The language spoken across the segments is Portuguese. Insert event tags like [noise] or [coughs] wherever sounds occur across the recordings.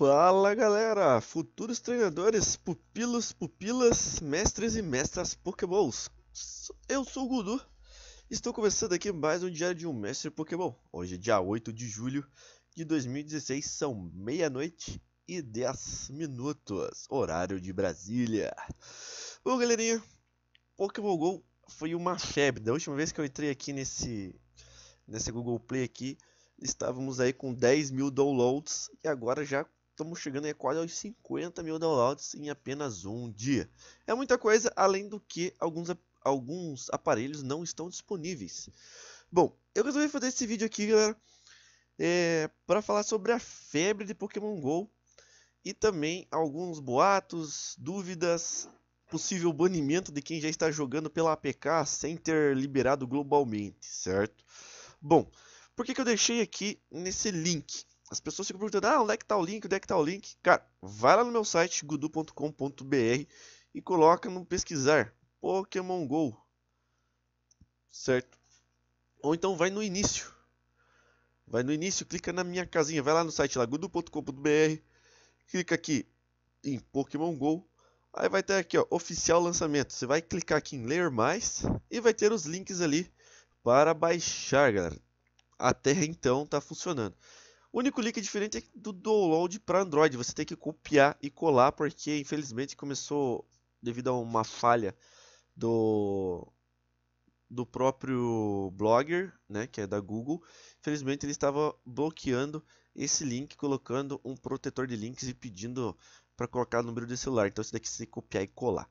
Fala galera, futuros treinadores, pupilos, pupilas, mestres e mestras Pokéballs. Eu sou o Gudu, estou começando aqui mais um Diário de um Mestre Pokémon. Hoje, é dia 8 de julho de 2016, são meia-noite e 10 minutos, horário de Brasília. Bom, galerinha, Pokémon GO foi uma febre. Da última vez que eu entrei aqui nesse, nesse Google Play aqui, estávamos aí com 10 mil downloads e agora já estamos chegando aí quase aos 50 mil downloads em apenas um dia. É muita coisa, além do que alguns, alguns aparelhos não estão disponíveis. Bom, eu resolvi fazer esse vídeo aqui, galera, é, para falar sobre a febre de Pokémon GO e também alguns boatos, dúvidas, possível banimento de quem já está jogando pela APK sem ter liberado globalmente, certo? Bom, por que, que eu deixei aqui nesse link? as pessoas ficam perguntando, ah, onde é que tá o link, onde é que tá o link? Cara, vai lá no meu site, gudu.com.br e coloca no pesquisar Pokémon GO. Certo? Ou então vai no início. Vai no início, clica na minha casinha, vai lá no site lagudo.com.br, clica aqui em Pokémon GO, aí vai ter aqui ó, oficial lançamento. Você vai clicar aqui em ler mais e vai ter os links ali para baixar, galera. Até então tá funcionando. O único link diferente é do download para Android. Você tem que copiar e colar, porque infelizmente começou devido a uma falha do do próprio Blogger, né, que é da Google. Infelizmente ele estava bloqueando esse link, colocando um protetor de links e pedindo para colocar o número do celular. Então você tem que se copiar e colar.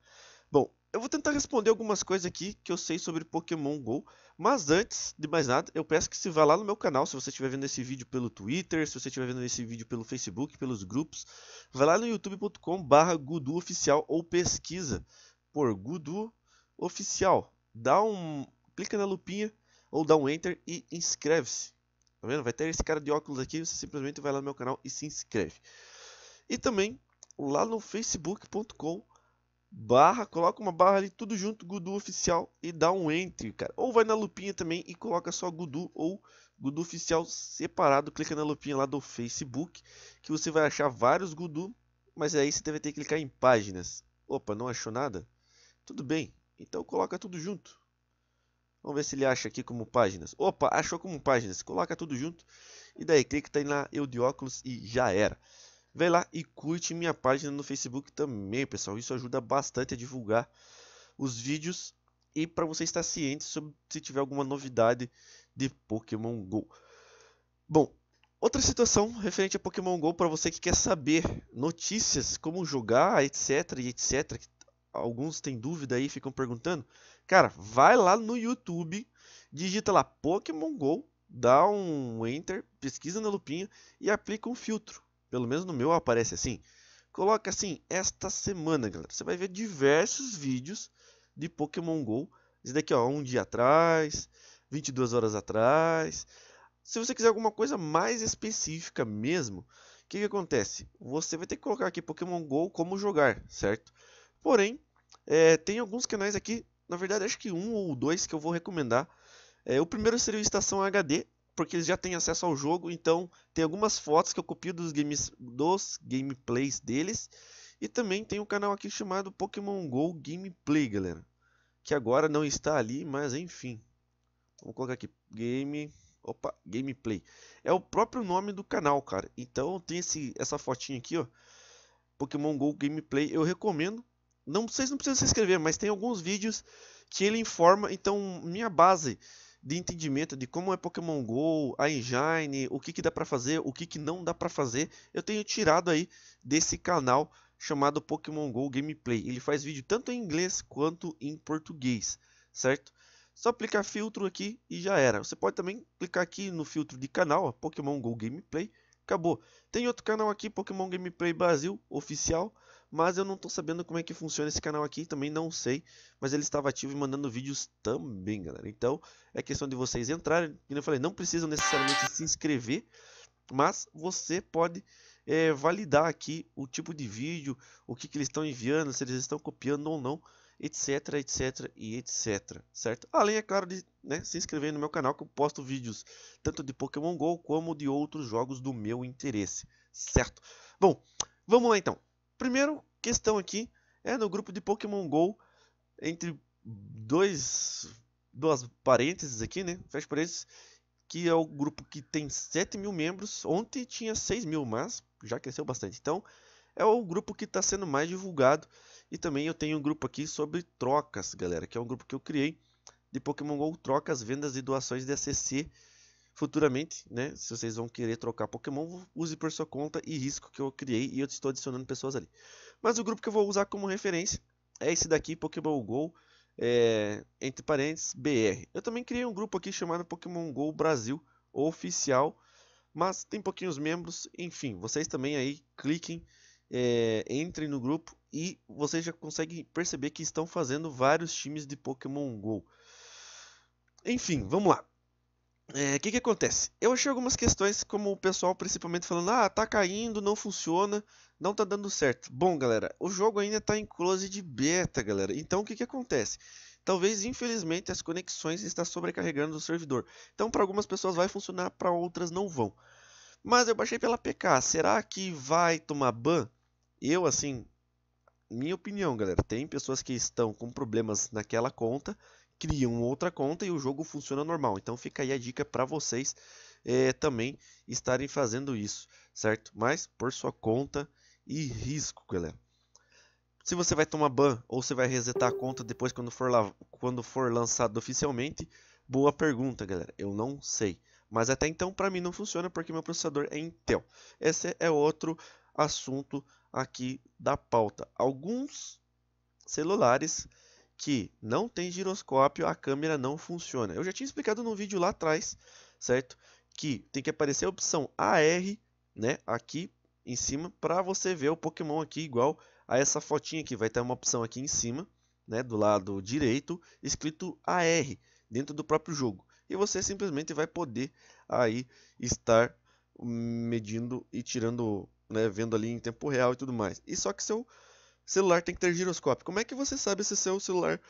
Bom, eu vou tentar responder algumas coisas aqui que eu sei sobre Pokémon GO, mas antes de mais nada, eu peço que se vá lá no meu canal, se você estiver vendo esse vídeo pelo Twitter, se você estiver vendo esse vídeo pelo Facebook, pelos grupos, vá lá no youtube.com barra Oficial ou pesquisa por Gudu Oficial. Dá um... clica na lupinha ou dá um enter e inscreve-se. Tá vendo? Vai ter esse cara de óculos aqui, você simplesmente vai lá no meu canal e se inscreve. E também lá no facebook.com barra, coloca uma barra ali, tudo junto, Gudu Oficial e dá um Enter, cara. Ou vai na lupinha também e coloca só Gudu ou Gudu Oficial separado, clica na lupinha lá do Facebook, que você vai achar vários Gudu, mas aí você deve ter que clicar em páginas. Opa, não achou nada? Tudo bem, então coloca tudo junto. Vamos ver se ele acha aqui como páginas. Opa, achou como páginas. Coloca tudo junto. E daí, clica tá aí na Eu de Óculos e já era. Vai lá e curte minha página no Facebook também, pessoal. Isso ajuda bastante a divulgar os vídeos e para você estar ciente sobre se tiver alguma novidade de Pokémon Go. Bom, outra situação referente a Pokémon Go para você que quer saber notícias, como jogar, etc, etc. Alguns têm dúvida aí, ficam perguntando. Cara, vai lá no YouTube, digita lá Pokémon Go, dá um enter, pesquisa na lupinha e aplica um filtro. Pelo menos no meu aparece assim. Coloca assim, esta semana, galera. Você vai ver diversos vídeos de Pokémon GO. Esse daqui, ó, um dia atrás, 22 horas atrás. Se você quiser alguma coisa mais específica mesmo, o que, que acontece? Você vai ter que colocar aqui Pokémon GO como jogar, certo? Porém, é, tem alguns canais aqui, na verdade acho que um ou dois que eu vou recomendar. É, o primeiro seria o Estação HD, porque eles já têm acesso ao jogo, então tem algumas fotos que eu copio dos games dos gameplays deles. E também tem um canal aqui chamado Pokémon Go Gameplay, galera, que agora não está ali, mas enfim. Vamos colocar aqui game, opa, gameplay. É o próprio nome do canal, cara. Então tem esse essa fotinha aqui, ó. Pokémon Go Gameplay, eu recomendo. Não, vocês não precisam se inscrever, mas tem alguns vídeos que ele informa. Então, minha base de entendimento de como é Pokémon Go, a engine, o que, que dá para fazer, o que, que não dá para fazer, eu tenho tirado aí desse canal chamado Pokémon Go Gameplay. Ele faz vídeo tanto em inglês quanto em português, certo? Só aplicar filtro aqui e já era. Você pode também clicar aqui no filtro de canal, ó, Pokémon Go Gameplay, acabou. Tem outro canal aqui, Pokémon Gameplay Brasil, oficial, mas eu não estou sabendo como é que funciona esse canal aqui, também não sei. Mas ele estava ativo e mandando vídeos também, galera. Então, é questão de vocês entrarem. Como eu falei, não precisam necessariamente se inscrever. Mas você pode é, validar aqui o tipo de vídeo, o que, que eles estão enviando, se eles estão copiando ou não etc, etc e etc, certo? Além, é claro, de né, se inscrever no meu canal que eu posto vídeos tanto de Pokémon GO como de outros jogos do meu interesse, certo? Bom, vamos lá então. Primeiro questão aqui é no grupo de Pokémon GO, entre dois duas parênteses aqui, né? Fecha parênteses, que é o grupo que tem 7 mil membros. Ontem tinha 6 mil, mas já cresceu bastante. Então, é o grupo que está sendo mais divulgado. E também eu tenho um grupo aqui sobre trocas, galera, que é um grupo que eu criei de Pokémon GO, trocas, vendas e doações de ACC futuramente, né? Se vocês vão querer trocar Pokémon, use por sua conta e risco que eu criei e eu estou adicionando pessoas ali. Mas o grupo que eu vou usar como referência é esse daqui, Pokémon GO, é, entre parênteses, BR. Eu também criei um grupo aqui chamado Pokémon GO Brasil Oficial, mas tem pouquinhos membros, enfim, vocês também aí cliquem, é, entrem no grupo e vocês já conseguem perceber que estão fazendo vários times de Pokémon GO. Enfim, vamos lá. É, o é, que, que acontece? Eu achei algumas questões, como o pessoal principalmente falando, ah, tá caindo, não funciona, não tá dando certo. Bom, galera, o jogo ainda tá em close de beta, galera. Então, o que, que acontece? Talvez, infelizmente, as conexões estão sobrecarregando o servidor. Então, para algumas pessoas vai funcionar, para outras não vão. Mas eu baixei pela PK. Será que vai tomar ban? Eu, assim, minha opinião, galera. Tem pessoas que estão com problemas naquela conta criam outra conta e o jogo funciona normal. Então fica aí a dica para vocês é, também estarem fazendo isso, certo? Mas por sua conta e risco, galera. Se você vai tomar ban ou você vai resetar a conta depois quando for, lá, quando for lançado oficialmente, boa pergunta, galera. Eu não sei. Mas até então para mim não funciona porque meu processador é Intel. Esse é outro assunto aqui da pauta. Alguns celulares que não tem giroscópio, a câmera não funciona. Eu já tinha explicado num vídeo lá atrás, certo? Que tem que aparecer a opção AR, né, aqui em cima para você ver o Pokémon aqui igual a essa fotinha aqui. Vai ter uma opção aqui em cima, né, do lado direito, escrito AR dentro do próprio jogo. E você simplesmente vai poder aí estar medindo e tirando, né, vendo ali em tempo real e tudo mais. E só que se eu celular tem que ter giroscópio. Como é que você sabe se seu celular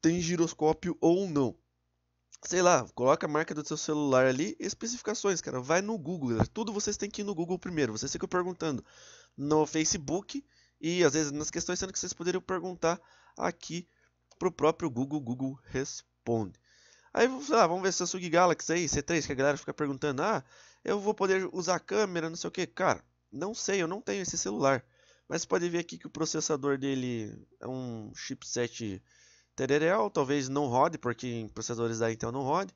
tem giroscópio ou não? Sei lá, coloca a marca do seu celular ali, especificações, cara. Vai no Google, galera. Né? Tudo vocês têm que ir no Google primeiro. Vocês ficam perguntando no Facebook e às vezes nas questões, sendo que vocês poderiam perguntar aqui pro próprio Google. Google responde. Aí, sei lá, vamos ver Samsung Galaxy aí, C3, que a galera fica perguntando: ah, eu vou poder usar câmera, não sei o que. Cara, não sei, eu não tenho esse celular. Mas você pode ver aqui que o processador dele é um chipset Tererel, talvez não rode, porque em processadores da Intel não rode.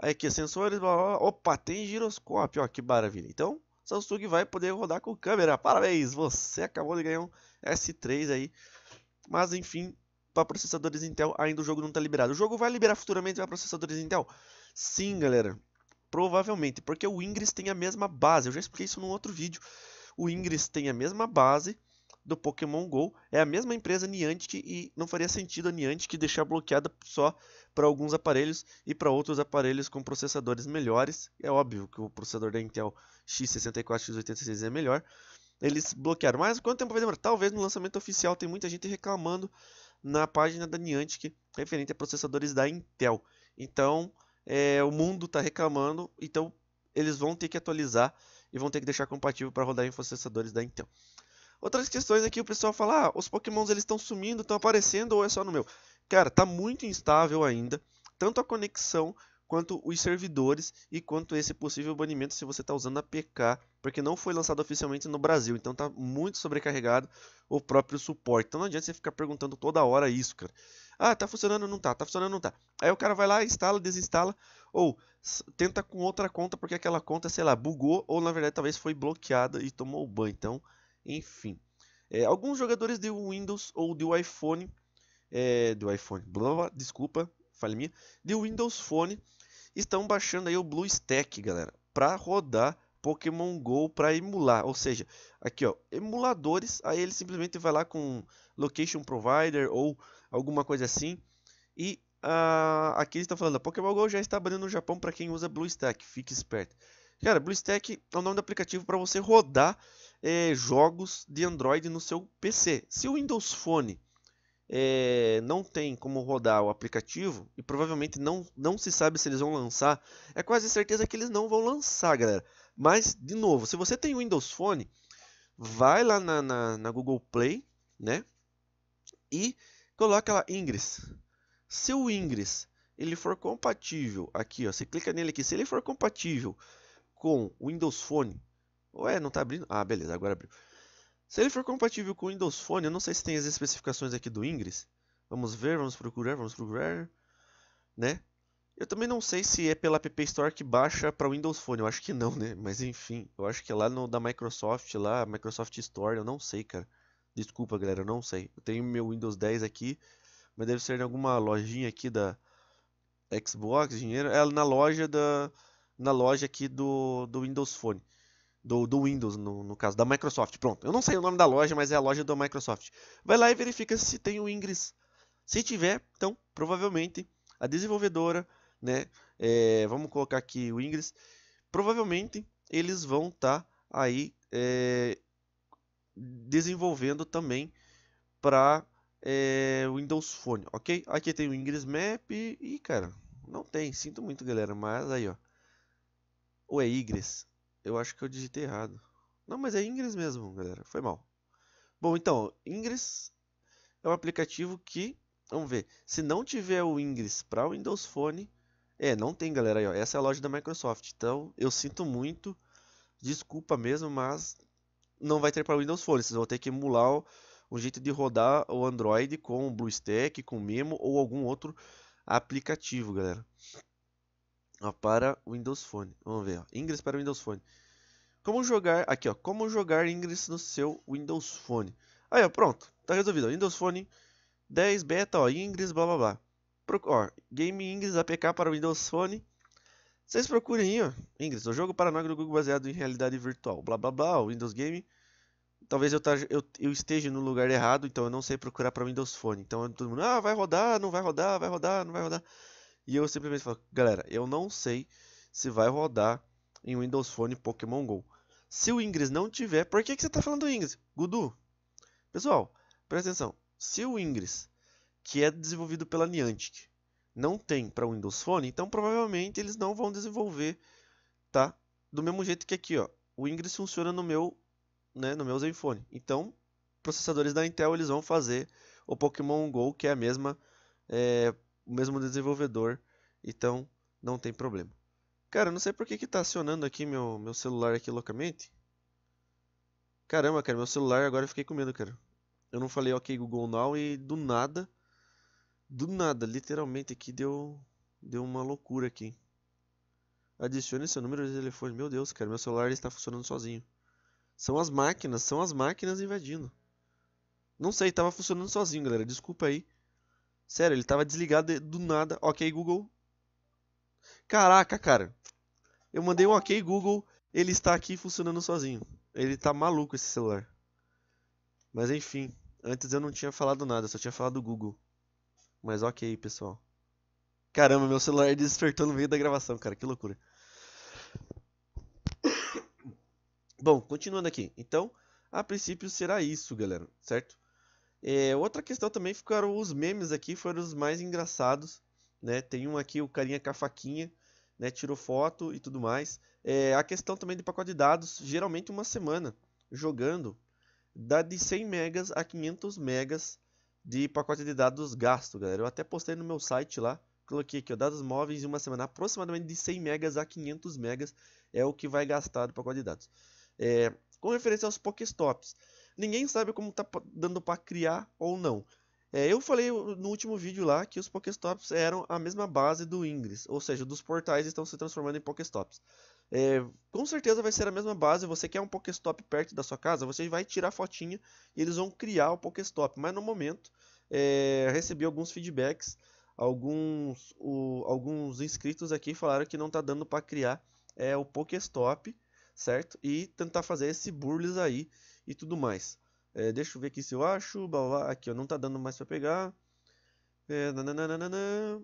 Aí aqui é sensores, blá, blá. opa, tem giroscópio, ó, que maravilha. Então, Samsung vai poder rodar com câmera. Parabéns, você acabou de ganhar um S3 aí. Mas enfim, para processadores Intel ainda o jogo não está liberado. O jogo vai liberar futuramente para processadores Intel? Sim, galera. Provavelmente, porque o Ingress tem a mesma base. Eu já expliquei isso num outro vídeo. O Ingress tem a mesma base do Pokémon Go é a mesma empresa Niantic e não faria sentido a Niantic deixar bloqueada só para alguns aparelhos e para outros aparelhos com processadores melhores. É óbvio que o processador da Intel X64 X86 é melhor. Eles bloquearam. Mas quanto tempo vai demorar? Talvez no lançamento oficial tem muita gente reclamando na página da Niantic referente a processadores da Intel. Então, é, o mundo está reclamando, então eles vão ter que atualizar e vão ter que deixar compatível para rodar em processadores da Intel. Outras questões aqui, o pessoal fala, ah, os pokémons eles estão sumindo, estão aparecendo ou é só no meu? Cara, tá muito instável ainda, tanto a conexão quanto os servidores e quanto esse possível banimento se você está usando a PK, porque não foi lançado oficialmente no Brasil, então tá muito sobrecarregado o próprio suporte. Então não adianta você ficar perguntando toda hora isso, cara. Ah, tá funcionando, não tá, tá funcionando, não tá. Aí o cara vai lá, instala, desinstala, ou tenta com outra conta, porque aquela conta, sei lá, bugou, ou na verdade talvez foi bloqueada e tomou ban. Então enfim, é, alguns jogadores de Windows ou de iPhone, é, iPhone, blá, blá, desculpa, falha minha, de Windows Phone estão baixando aí o BlueStack, galera, para rodar Pokémon Go para emular, ou seja, aqui ó, emuladores, aí ele simplesmente vai lá com location provider ou alguma coisa assim. E uh, aqui ele está falando, Pokémon Go já está abrindo no Japão para quem usa BlueStack, fique esperto. Cara, BlueStack é o nome do aplicativo para você rodar é, jogos de Android no seu PC. Se o Windows Phone é, não tem como rodar o aplicativo, e provavelmente não, não se sabe se eles vão lançar, é quase certeza que eles não vão lançar, galera. Mas, de novo, se você tem o Windows Phone, vai lá na, na, na Google Play, né? E coloca lá Ingress. Se o Ingress ele for compatível, aqui ó, você clica nele aqui, se ele for compatível com o Windows Phone Ué, não tá abrindo? Ah, beleza, agora abriu. Se ele for compatível com o Windows Phone, eu não sei se tem as especificações aqui do Ingress. Vamos ver, vamos procurar, vamos procurar, né? Eu também não sei se é pela App Store que baixa para o Windows Phone, eu acho que não, né? Mas enfim, eu acho que é lá no da Microsoft, lá, Microsoft Store, eu não sei, cara. Desculpa, galera, eu não sei. Eu tenho meu Windows 10 aqui, mas deve ser em alguma lojinha aqui da Xbox, dinheiro, é na loja da na loja aqui do do Windows Phone do, do Windows, no, no, caso, da Microsoft. Pronto, eu não sei o nome da loja, mas é a loja da Microsoft. Vai lá e verifica se tem o Ingress. Se tiver, então, provavelmente, a desenvolvedora, né, é, vamos colocar aqui o Ingress, provavelmente eles vão estar tá aí é, desenvolvendo também para é, Windows Phone, ok? Aqui tem o Ingress Map e, cara, não tem, sinto muito, galera, mas aí, ó, ou é Ingress, eu acho que eu digitei errado. Não, mas é Ingress mesmo, galera. Foi mal. Bom, então, Ingress é um aplicativo que, vamos ver, se não tiver o Ingress para o Windows Phone, é, não tem, galera, aí, ó, essa é a loja da Microsoft. Então, eu sinto muito, desculpa mesmo, mas não vai ter para o Windows Phone. Vocês vão ter que emular o, jeito de rodar o Android com o BlueStack, com o Memo ou algum outro aplicativo, galera para Windows Phone. Vamos ver, ó, Ingress para Windows Phone. Como jogar, aqui ó, como jogar Ingress no seu Windows Phone. Aí ó, pronto, tá resolvido. Windows Phone 10 beta, ó, Ingress, blá blá blá. Pro, ó, Game Ingress APK para Windows Phone. Vocês procurem aí, ó, Ingress, o jogo paranoico do Google baseado em realidade virtual, blá blá blá, Windows Game. Talvez eu, tá, eu, eu, esteja no lugar errado, então eu não sei procurar para Windows Phone. Então todo mundo, ah, vai rodar, não vai rodar, vai rodar, não vai rodar. E eu simplesmente falo, galera, eu não sei se vai rodar em Windows Phone Pokémon GO. Se o Ingress não tiver, por que, que você está falando do Ingress? Gudu, pessoal, presta atenção. Se o Ingress, que é desenvolvido pela Niantic, não tem para Windows Phone, então provavelmente eles não vão desenvolver, tá? Do mesmo jeito que aqui, ó. O Ingress funciona no meu, né, no meu Zenfone. Então, processadores da Intel, eles vão fazer o Pokémon Go, que é a mesma é, o mesmo desenvolvedor, então não tem problema. Cara, não sei por que está acionando aqui meu, meu celular aqui loucamente. Caramba, cara, meu celular agora eu fiquei com medo, cara. Eu não falei ok Google Now e do nada, do nada, literalmente aqui deu, deu uma loucura aqui. Adicione seu número de telefone. Meu Deus, cara, meu celular está funcionando sozinho. São as máquinas, são as máquinas invadindo. Não sei, estava funcionando sozinho, galera. Desculpa aí. Sério, ele tava desligado do nada. Ok, Google. Caraca, cara. Eu mandei um ok, Google. Ele está aqui funcionando sozinho. Ele tá maluco esse celular. Mas enfim, antes eu não tinha falado nada, só tinha falado Google. Mas ok, pessoal. Caramba, meu celular despertou no meio da gravação, cara, que loucura. Bom, continuando aqui. Então, a princípio será isso, galera, certo? É, outra questão também ficaram os memes aqui, foram os mais engraçados. Né? Tem um aqui, o carinha cafaquinha, né? tirou foto e tudo mais. É, a questão também de pacote de dados, geralmente uma semana jogando, dá de 100 megas a 500 megas de pacote de dados gasto, galera. Eu até postei no meu site lá, coloquei aqui, ó, dados móveis em uma semana, aproximadamente de 100 megas a 500 megas é o que vai gastar do pacote de dados. É, com referência aos Pokestops, ninguém sabe como tá dando para criar ou não. É, eu falei no último vídeo lá que os Pokéstops eram a mesma base do Ingress, ou seja, dos portais estão se transformando em Pokéstops. É, com certeza vai ser a mesma base, você quer um Pokéstop perto da sua casa, você vai tirar fotinha e eles vão criar o Pokéstop. Mas no momento, é, recebi alguns feedbacks, alguns, o, alguns inscritos aqui falaram que não está dando para criar é, o Pokéstop, certo? E tentar fazer esse Burles aí, e tudo mais. É, deixa eu ver aqui se eu acho. Blá, blá, aqui, ó, não tá dando mais para pegar. É, nananana.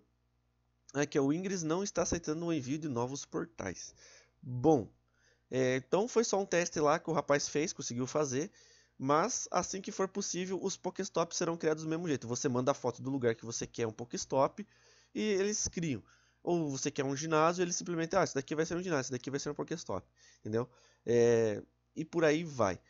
Aqui, ó, o Ingress não está aceitando o envio de novos portais. Bom, é, então foi só um teste lá que o rapaz fez, conseguiu fazer. Mas assim que for possível, os Pokestops serão criados do mesmo jeito. Você manda a foto do lugar que você quer um Pokestop e eles criam. Ou você quer um ginásio, eles simplesmente, ah, isso daqui vai ser um ginásio, isso daqui vai ser um Pokestop. Entendeu? É, e por aí vai.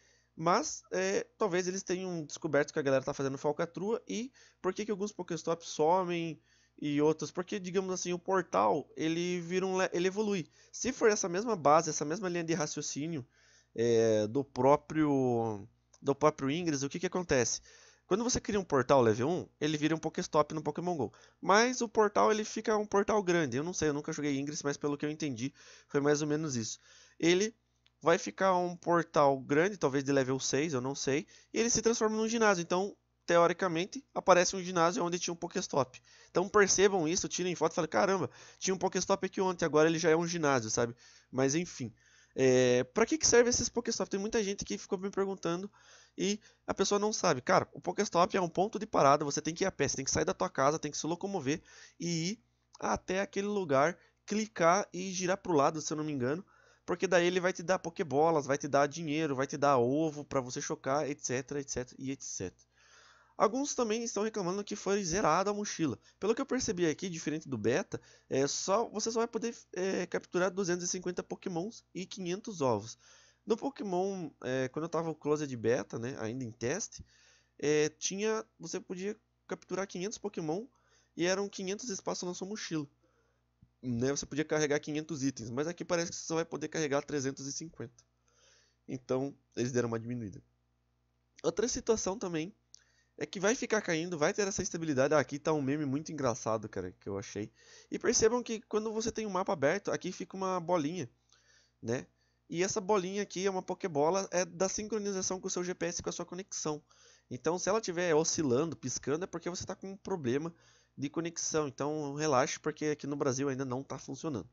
Mas é, talvez eles tenham descoberto que a galera tá fazendo falcatrua e por que, que alguns Pokéstops somem e outros. Porque, digamos assim, o portal ele vira um, ele evolui. Se for essa mesma base, essa mesma linha de raciocínio é, do próprio do próprio Ingress, o que, que acontece? Quando você cria um portal level 1, ele vira um Pokéstop no Pokémon GO. Mas o portal ele fica um portal grande. Eu não sei, eu nunca joguei Ingress, mas pelo que eu entendi, foi mais ou menos isso. Ele vai ficar um portal grande, talvez de level 6, eu não sei, e ele se transforma num ginásio. Então, teoricamente, aparece um ginásio onde tinha um Pokéstop. Então percebam isso, tirem foto e falem, caramba, tinha um Pokéstop aqui ontem, agora ele já é um ginásio, sabe? Mas enfim. É... Para que, que serve esses Pokéstop? Tem muita gente que ficou me perguntando e a pessoa não sabe. Cara, o Pokéstop é um ponto de parada, você tem que ir a pé, você tem que sair da tua casa, tem que se locomover e ir até aquele lugar, clicar e girar para o lado, se eu não me engano, porque daí ele vai te dar pokebolas, vai te dar dinheiro, vai te dar ovo para você chocar, etc, etc e etc. Alguns também estão reclamando que foi zerada a mochila. Pelo que eu percebi aqui, diferente do beta, é só você só vai poder é, capturar 250 pokémons e 500 ovos. No Pokémon, é, quando eu estava o Closed Beta, né, ainda em teste, é, tinha você podia capturar 500 Pokémon e eram 500 espaços na sua mochila né, você podia carregar 500 itens, mas aqui parece que você só vai poder carregar 350. Então, eles deram uma diminuída. Outra situação também é que vai ficar caindo, vai ter essa estabilidade. Ah, aqui está um meme muito engraçado, cara, que eu achei. E percebam que quando você tem um mapa aberto, aqui fica uma bolinha, né? E essa bolinha aqui é uma pokebola, é da sincronização com o seu GPS, com a sua conexão. Então, se ela estiver oscilando, piscando, é porque você está com um problema de conexão. Então relaxe porque aqui no Brasil ainda não está funcionando.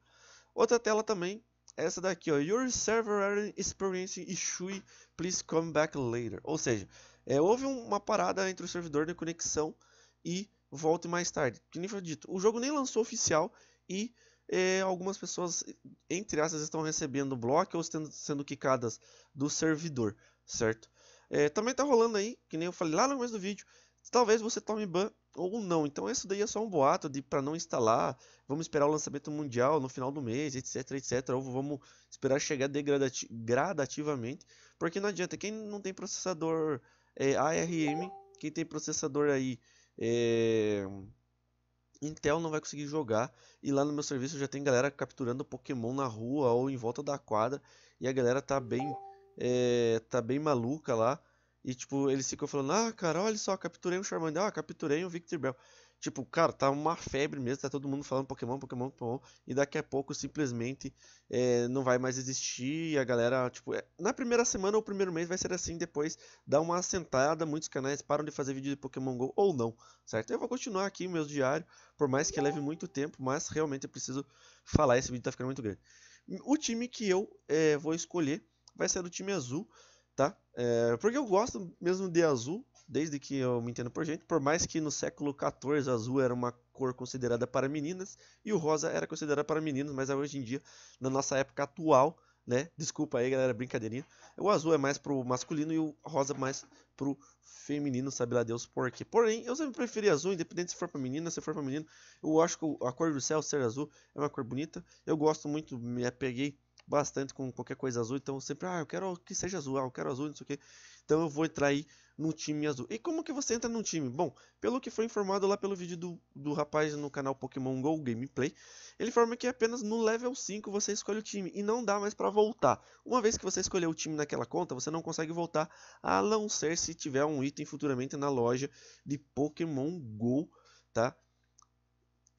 Outra tela também, essa daqui, ó, Your server experience issue, please come back later. Ou seja, é, houve uma parada entre o servidor de conexão e volte mais tarde. Que nem foi dito, o jogo nem lançou oficial e é, algumas pessoas, entre aspas, estão recebendo bloco ou sendo, sendo quicadas do servidor, certo? É, também está rolando aí, que nem eu falei lá no começo do vídeo, talvez você tome ban ou não. Então isso daí é só um boato de para não instalar, vamos esperar o lançamento mundial no final do mês, etc, etc, ou vamos esperar chegar degradati gradativamente, porque não adianta quem não tem processador é, ARM, quem tem processador aí é, Intel não vai conseguir jogar. E lá no meu serviço já tem galera capturando Pokémon na rua ou em volta da quadra. E a galera tá bem, é, tá bem maluca lá. E, tipo, eles ficam falando, ah, cara, olha só, capturei um Charmander, ah, capturei um Victor Bell. Tipo, cara, tá uma febre mesmo, tá todo mundo falando Pokémon, Pokémon, Pokémon, e daqui a pouco simplesmente é, não vai mais existir, e a galera, tipo, é, na primeira semana ou primeiro mês vai ser assim, depois dá uma assentada, muitos canais param de fazer vídeo de Pokémon GO ou não, certo? Eu vou continuar aqui meus diários, por mais que leve muito tempo, mas realmente eu preciso falar, esse vídeo tá ficando muito grande. O time que eu é, vou escolher vai ser o time azul, é, porque eu gosto mesmo de azul, desde que eu me entendo por gente, por mais que no século XIV azul era uma cor considerada para meninas e o rosa era considerado para meninos, mas é hoje em dia, na nossa época atual, né? Desculpa aí, galera, brincadeirinha. O azul é mais pro masculino e o rosa é mais pro feminino, sabe lá Deus por quê. Porém, eu sempre preferi azul, independente se for pra menina, se for pra menino. Eu acho que a cor do céu, ser azul, é uma cor bonita. Eu gosto muito, me apeguei bastante com qualquer coisa azul, então sempre, ah, eu quero que seja azul, ah, eu quero azul, não sei o que. Então eu vou entrar aí no time azul. E como que você entra num time? Bom, pelo que foi informado lá pelo vídeo do, do rapaz no canal Pokémon GO Gameplay, ele informa que apenas no level 5 você escolhe o time e não dá mais para voltar. Uma vez que você escolheu o time naquela conta, você não consegue voltar, a não ser se tiver um item futuramente na loja de Pokémon GO, tá?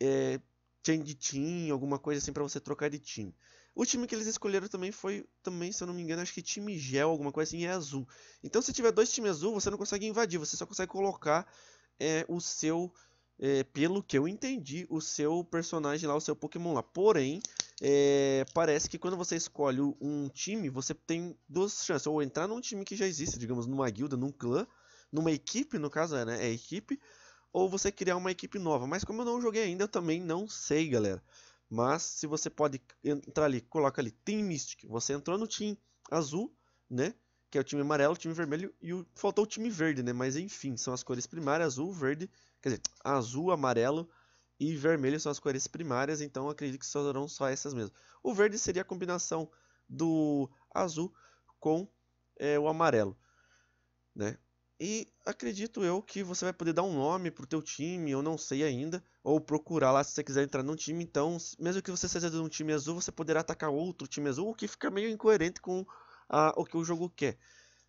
É, change team, alguma coisa assim para você trocar de time. O time que eles escolheram também foi, também, se eu não me engano, acho que time gel, alguma coisa assim, é azul. Então se tiver dois times azul, você não consegue invadir, você só consegue colocar é, o seu, é, pelo que eu entendi, o seu personagem lá, o seu Pokémon lá. Porém, é, parece que quando você escolhe um time, você tem duas chances. Ou entrar num time que já existe, digamos, numa guilda, num clã, numa equipe, no caso é, né, é equipe, ou você criar uma equipe nova. Mas como eu não joguei ainda, eu também não sei, galera. Mas se você pode entrar ali, coloca ali Team Mystic. Você entrou no time azul, né? Que é o time amarelo, o time vermelho e o, faltou o time verde, né? Mas enfim, são as cores primárias, azul, verde, quer dizer, azul, amarelo e vermelho são as cores primárias, então acredito que serão só essas mesmas. O verde seria a combinação do azul com é, o amarelo, né? E acredito eu que você vai poder dar um nome pro teu time, eu não sei ainda, ou procurar lá se você quiser entrar num time, então, mesmo que você seja de um time azul, você poderá atacar outro time azul, o que fica meio incoerente com o que o jogo quer.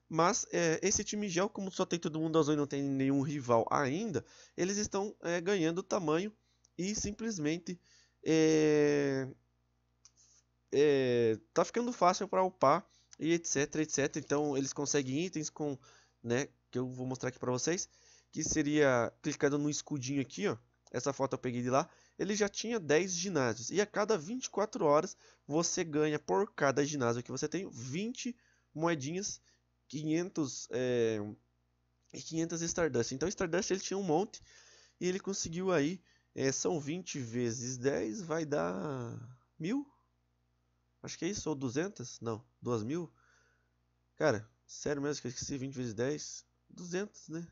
Mas é, esse time gel, como só tem todo mundo azul e não tem nenhum rival ainda, eles estão é, ganhando tamanho e simplesmente é, é tá ficando fácil para upar e etc, etc. Então eles conseguem itens com né, que eu vou mostrar aqui para vocês, que seria clicando no escudinho aqui, ó. Essa foto eu peguei de lá, ele já tinha 10 ginásios. E a cada 24 horas você ganha por cada ginásio que você tem 20 moedinhas, 500 é, e 500 Stardust. Então Stardust ele tinha um monte e ele conseguiu aí, é, são 20 vezes 10, vai dar mil? Acho que é isso, ou 200? Não, duas mil? Cara, sério mesmo que eu esqueci 20 vezes 10? 200, né?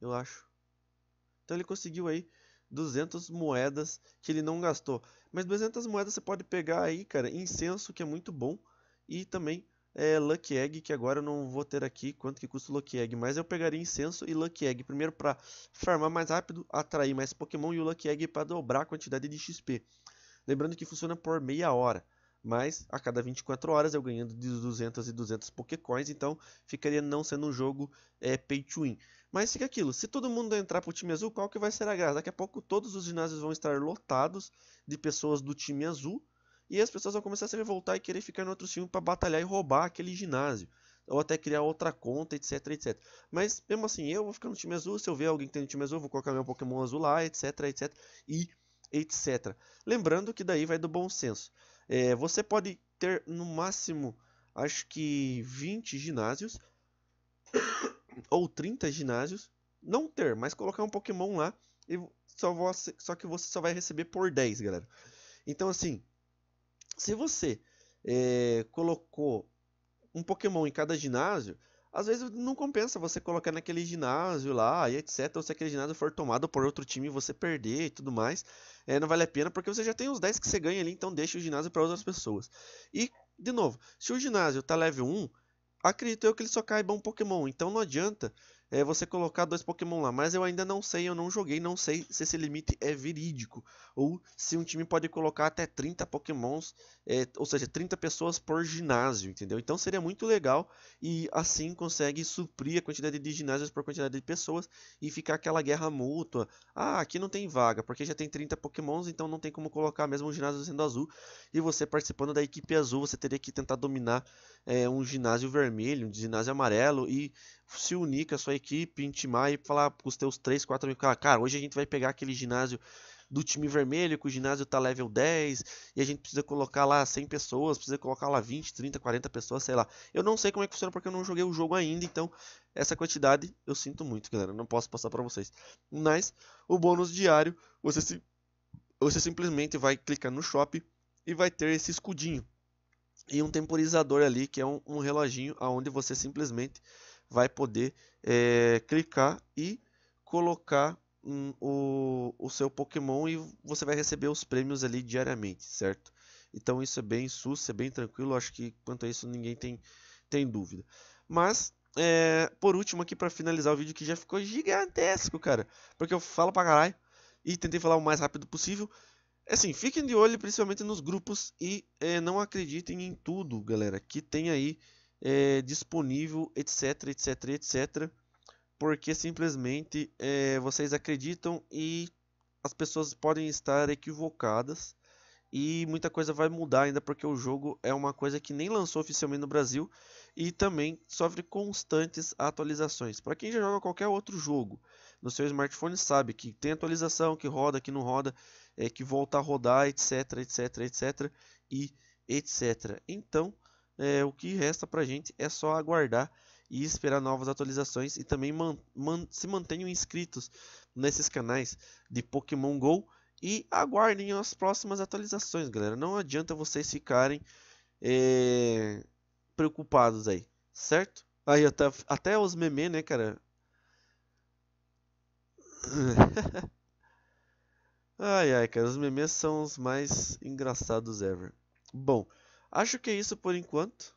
Eu acho. Então ele conseguiu aí 200 moedas que ele não gastou. Mas 200 moedas você pode pegar aí, cara, incenso, que é muito bom. E também é, Lucky Egg, que agora eu não vou ter aqui quanto que custa o Lucky Egg. Mas eu pegaria incenso e Lucky Egg. Primeiro para farmar mais rápido, atrair mais Pokémon e o Lucky Egg para dobrar a quantidade de XP. Lembrando que funciona por meia hora mas a cada 24 horas eu ganhando de 200 e 200 Pokécoins, então ficaria não sendo um jogo é, pay to win. Mas fica aquilo, se todo mundo entrar para o time azul, qual que vai ser a graça? Daqui a pouco todos os ginásios vão estar lotados de pessoas do time azul, e as pessoas vão começar a se revoltar e querer ficar no outro time para batalhar e roubar aquele ginásio. Ou até criar outra conta, etc, etc. Mas, mesmo assim, eu vou ficar no time azul. Se eu ver alguém que tem no time azul, vou colocar meu Pokémon azul lá, etc, etc. E etc. Lembrando que daí vai do bom senso. É, você pode ter no máximo, acho que 20 ginásios [coughs] ou 30 ginásios. Não ter, mas colocar um Pokémon lá e só, você, só que você só vai receber por 10, galera. Então, assim, se você é, colocou um Pokémon em cada ginásio, às vezes não compensa você colocar naquele ginásio lá e etc. Ou se aquele ginásio for tomado por outro time e você perder e tudo mais, é, não vale a pena porque você já tem os 10 que você ganha ali, então deixa o ginásio para outras pessoas. E, de novo, se o ginásio tá level 1, acredito eu que ele só caiba um Pokémon, então não adianta é você colocar dois Pokémon lá. Mas eu ainda não sei, eu não joguei, não sei se esse limite é verídico. Ou se um time pode colocar até 30 Pokémons, é, ou seja, 30 pessoas por ginásio, entendeu? Então seria muito legal e assim consegue suprir a quantidade de ginásios por quantidade de pessoas e ficar aquela guerra mútua. Ah, aqui não tem vaga, porque já tem 30 Pokémons, então não tem como colocar mesmo o ginásio sendo azul. E você participando da equipe azul, você teria que tentar dominar é, um ginásio vermelho, um ginásio amarelo e se unir com a sua equipe, intimar e falar com os teus 3, 4 amigos, cara, hoje a gente vai pegar aquele ginásio do time vermelho, que o ginásio tá level 10, e a gente precisa colocar lá 100 pessoas, precisa colocar lá 20, 30, 40 pessoas, sei lá. Eu não sei como é que funciona porque eu não joguei o jogo ainda, então essa quantidade eu sinto muito, galera, não posso passar para vocês. Mas o bônus diário, você se você simplesmente vai clicar no shop e vai ter esse escudinho e um temporizador ali, que é um, um reloginho aonde você simplesmente vai poder é, clicar e colocar um, o, o seu Pokémon e você vai receber os prêmios ali diariamente, certo? Então isso é bem sus, é bem tranquilo, acho que quanto a isso ninguém tem, tem dúvida. Mas, é, por último aqui para finalizar o vídeo que já ficou gigantesco, cara, porque eu falo pra caralho e tentei falar o mais rápido possível. É assim, fiquem de olho principalmente nos grupos e é, não acreditem em tudo, galera, que tem aí é, disponível, etc, etc, etc. Porque simplesmente é, vocês acreditam e as pessoas podem estar equivocadas e muita coisa vai mudar ainda porque o jogo é uma coisa que nem lançou oficialmente no Brasil e também sofre constantes atualizações. Para quem já joga qualquer outro jogo no seu smartphone sabe que tem atualização, que roda, que não roda, é, que volta a rodar, etc, etc, etc e etc. Então é, o que resta para a gente é só aguardar e esperar novas atualizações e também man, man, se mantenham inscritos nesses canais de Pokémon GO e aguardem as próximas atualizações, galera. Não adianta vocês ficarem é, preocupados aí, certo? Aí até, até os memes, né, cara? [laughs] ai, ai, cara, os memes são os mais engraçados ever. Bom, Acho que é isso por enquanto.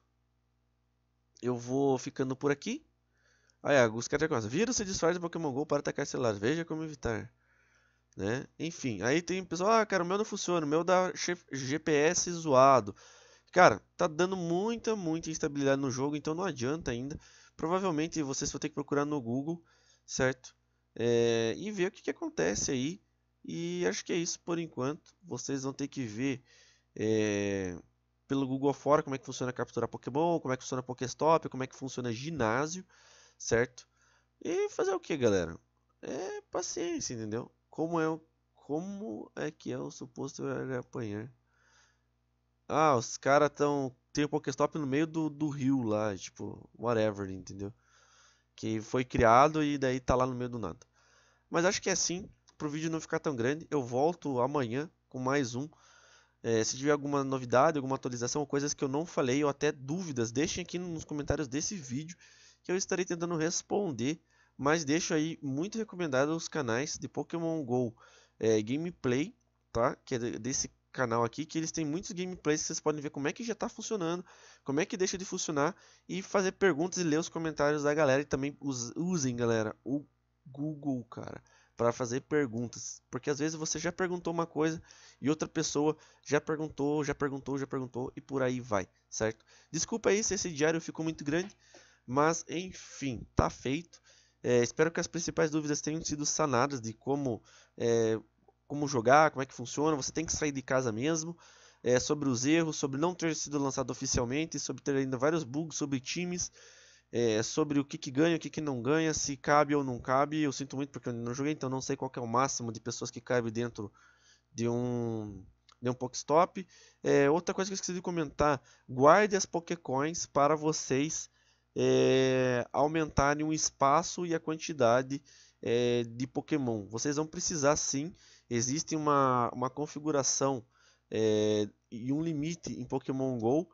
Eu vou ficando por aqui. Ah, é, os caras vira se disfarce de Pokémon GO para atacar celular. Veja como evitar. Né? Enfim, aí tem pessoal, ah, cara, o meu não funciona, o meu dá GPS zoado. Cara, tá dando muita, muita instabilidade no jogo, então não adianta ainda. Provavelmente vocês vão ter que procurar no Google, certo? É, e ver o que, que acontece aí. E acho que é isso por enquanto. Vocês vão ter que ver. É pelo Google Fora como é que funciona capturar Pokémon, como é que funciona Pokéstop, como é que funciona ginásio, certo? E fazer o que, galera? É paciência, entendeu? Como é, como é que é o suposto apanhar? Ah, os caras tão tem o Pokéstop no meio do, do rio lá, tipo, whatever, entendeu? Que foi criado e daí tá lá no meio do nada. Mas acho que é assim, pro vídeo não ficar tão grande. Eu volto amanhã com mais um. É, se tiver alguma novidade, alguma atualização, coisas que eu não falei ou até dúvidas, deixem aqui nos comentários desse vídeo que eu estarei tentando responder. Mas deixo aí muito recomendado os canais de Pokémon GO é, Gameplay, tá? Que é desse canal aqui, que eles têm muitos gameplays que vocês podem ver como é que já está funcionando, como é que deixa de funcionar e fazer perguntas e ler os comentários da galera. E também usem, galera, o Google, cara para fazer perguntas, porque às vezes você já perguntou uma coisa e outra pessoa já perguntou, já perguntou, já perguntou e por aí vai, certo? Desculpa aí se esse diário ficou muito grande, mas enfim, tá feito. É, espero que as principais dúvidas tenham sido sanadas de como é, como jogar, como é que funciona. Você tem que sair de casa mesmo. É, sobre os erros, sobre não ter sido lançado oficialmente, sobre ter ainda vários bugs, sobre times é, sobre o que, que ganha, o que, que não ganha, se cabe ou não cabe. Eu sinto muito porque eu não joguei, então não sei qual é o máximo de pessoas que cabe dentro de um de um Pokestop. É, outra coisa que eu esqueci de comentar: guarde as Pokécoins para vocês é, aumentarem o espaço e a quantidade é, de Pokémon. Vocês vão precisar sim. Existe uma, uma configuração é, e um limite em Pokémon GO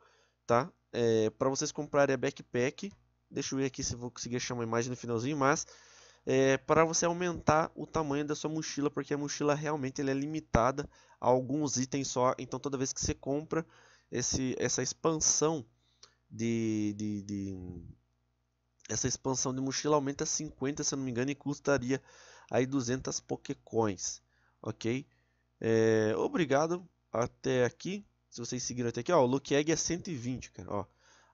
tá? É, para vocês comprarem a backpack Deixa eu ver aqui se vou conseguir achar uma imagem no finalzinho, mas é, para você aumentar o tamanho da sua mochila, porque a mochila realmente é limitada a alguns itens só. Então toda vez que você compra esse, essa expansão de, de, de essa expansão de mochila aumenta 50, se eu não me engano, e custaria aí 200 Pokécoins, ok? É, obrigado até aqui. Se vocês seguiram até aqui, ó, o Lucky Egg é 120, cara, ó.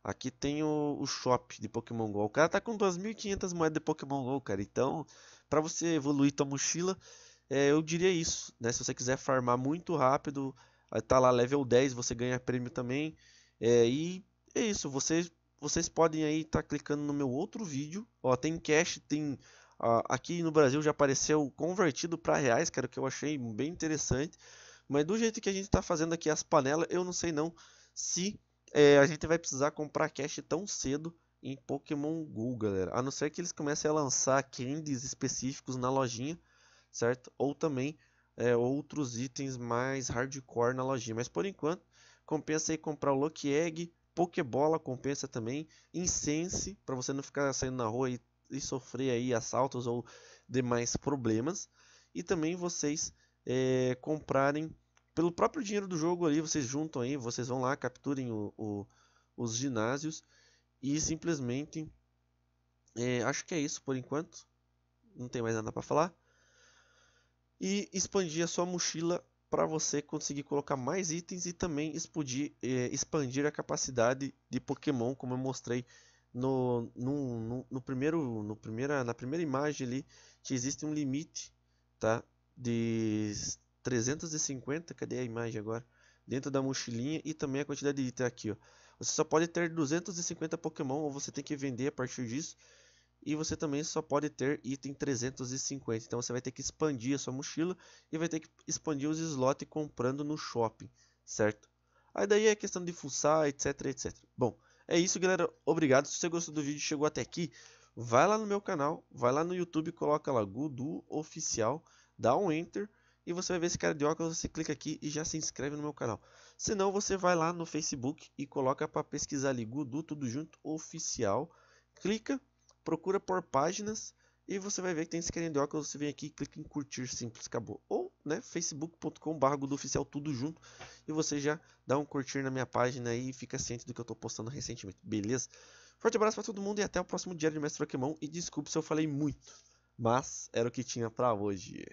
Aqui tem o, o shop de Pokémon GO. O cara tá com 2.500 moedas de Pokémon GO, cara. Então, para você evoluir tua mochila, é, eu diria isso, né? Se você quiser farmar muito rápido, tá lá level 10, você ganha prêmio também. É, e é isso, vocês, vocês podem aí estar tá clicando no meu outro vídeo. Ó, tem cash, tem... aqui no Brasil já apareceu convertido para reais, cara, que eu achei bem interessante. Mas do jeito que a gente está fazendo aqui as panelas, eu não sei não se é, a gente vai precisar comprar cash tão cedo em Pokémon Go, galera. A não ser que eles comecem a lançar candies específicos na lojinha, certo? Ou também é, outros itens mais hardcore na lojinha. Mas por enquanto, compensa aí comprar o Lucky Egg, Pokébola compensa também, Incense, para você não ficar saindo na rua e, e, sofrer aí assaltos ou demais problemas. E também vocês é, comprarem pelo próprio dinheiro do jogo ali, vocês juntam aí, vocês vão lá, capturem o, o, os ginásios e simplesmente. É, acho que é isso por enquanto. Não tem mais nada para falar. E expandir a sua mochila para você conseguir colocar mais itens e também é, expandir a capacidade de Pokémon, como eu mostrei no, no, no, no, primeiro, no primeira, na primeira imagem ali, que existe um limite tá? de 350, cadê a imagem agora? Dentro da mochilinha e também a quantidade de itens aqui, ó. Você só pode ter 250 Pokémon ou você tem que vender a partir disso. E você também só pode ter item 350. Então você vai ter que expandir a sua mochila e vai ter que expandir os slots comprando no shopping, certo? Aí daí é questão de fuçar, etc, etc. Bom, é isso, galera. Obrigado. Se você gostou do vídeo e chegou até aqui, vai lá no meu canal, vai lá no YouTube, coloca lá Gudu Oficial, dá um Enter e você vai ver esse cara de óculos, você clica aqui e já se inscreve no meu canal. Se não, você vai lá no Facebook e coloca para pesquisar ali Gudu tudo junto oficial. Clica, procura por páginas e você vai ver que tem esse carinha de óculos, você vem aqui, clica em curtir simples, acabou. Ou, né, facebook.com.br oficial tudo junto e você já dá um curtir na minha página e fica ciente do que eu estou postando recentemente, beleza? Forte abraço para todo mundo e até o próximo Diário de Mestre Pokémon e desculpe se eu falei muito, mas era o que tinha para hoje.